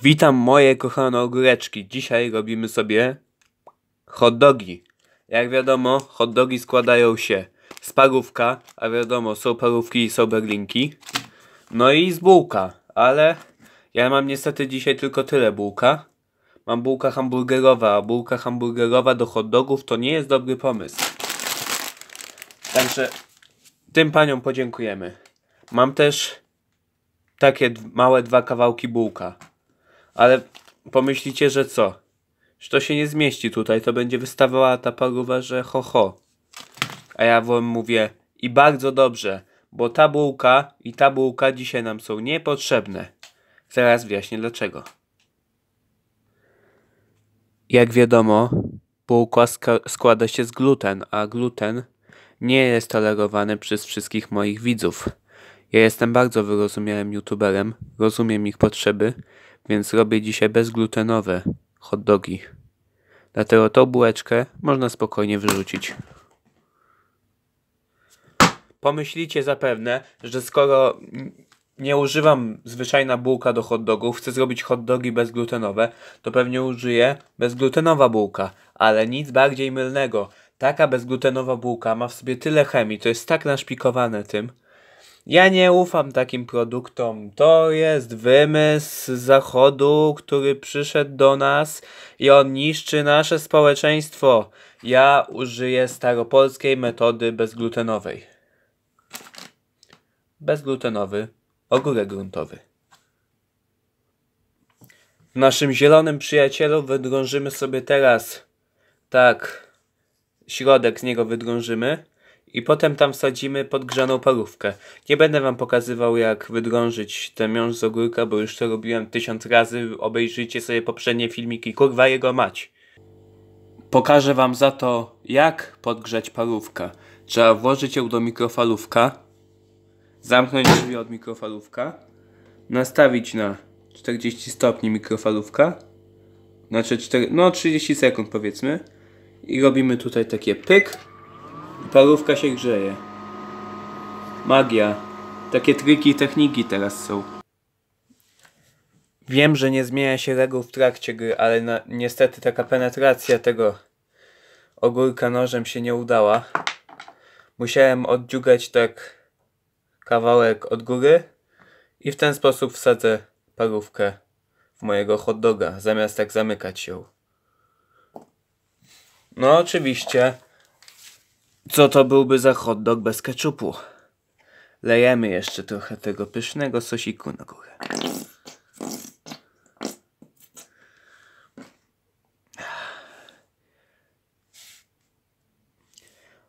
Witam moje kochane ogóreczki. Dzisiaj robimy sobie hot dogi. Jak wiadomo, hot dogi składają się z parówka, a wiadomo, są parówki i są berlinki. No i z bułka, ale ja mam niestety dzisiaj tylko tyle bułka. Mam bułka hamburgerowa, a bułka hamburgerowa do hot dogów to nie jest dobry pomysł. Także tym paniom podziękujemy. Mam też takie małe dwa kawałki bułka. Ale pomyślicie, że co? Że to się nie zmieści tutaj, to będzie wystawała ta paruwa, że ho ho. A ja wam mówię i bardzo dobrze, bo ta bułka i ta bułka dzisiaj nam są niepotrzebne. Zaraz wyjaśnię dlaczego. Jak wiadomo, bułka składa się z gluten, a gluten nie jest tolerowany przez wszystkich moich widzów. Ja jestem bardzo wyrozumiałym youtuberem, rozumiem ich potrzeby, więc robię dzisiaj bezglutenowe hot dogi. Dlatego tą bułeczkę można spokojnie wyrzucić. Pomyślicie zapewne, że skoro nie używam zwyczajna bułka do hot dogów, chcę zrobić hot dogi bezglutenowe, to pewnie użyję bezglutenowa bułka, ale nic bardziej mylnego. Taka bezglutenowa bułka ma w sobie tyle chemii, to jest tak naszpikowane tym, ja nie ufam takim produktom. To jest wymysł z zachodu, który przyszedł do nas i on niszczy nasze społeczeństwo. Ja użyję staropolskiej metody bezglutenowej. Bezglutenowy ogórek gruntowy. W naszym zielonym przyjacielu wydrążymy sobie teraz tak środek z niego wydrążymy i potem tam wsadzimy podgrzaną parówkę. Nie będę wam pokazywał jak wydrążyć ten miąższ z ogórka, bo już to robiłem tysiąc razy. Obejrzyjcie sobie poprzednie filmiki. Kurwa jego mać. Pokażę wam za to jak podgrzać parówkę. Trzeba włożyć ją do mikrofalówka. Zamknąć drzwi od mikrofalówka. Nastawić na 40 stopni mikrofalówka. Znaczy 4, no 30 sekund powiedzmy. I robimy tutaj takie pyk Parówka się grzeje. Magia. Takie triki i techniki teraz są. Wiem, że nie zmienia się reguł w trakcie gry, ale na, niestety taka penetracja tego ogórka nożem się nie udała. Musiałem oddziugać tak kawałek od góry i w ten sposób wsadzę parówkę w mojego hot doga, zamiast tak zamykać ją. No oczywiście co to byłby za hot dog bez keczupu? Lejemy jeszcze trochę tego pysznego sosiku na górę.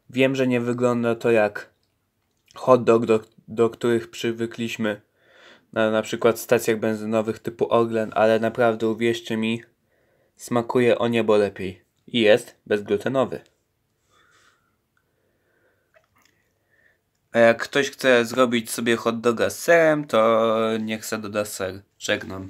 Wiem, że nie wygląda to jak hot dog, do, do których przywykliśmy na na przykład stacjach benzynowych typu Orlen, ale naprawdę uwierzcie mi, smakuje o niebo lepiej i jest bezglutenowy. A jak ktoś chce zrobić sobie hot doga z serem, to niech se doda ser. Żegnam.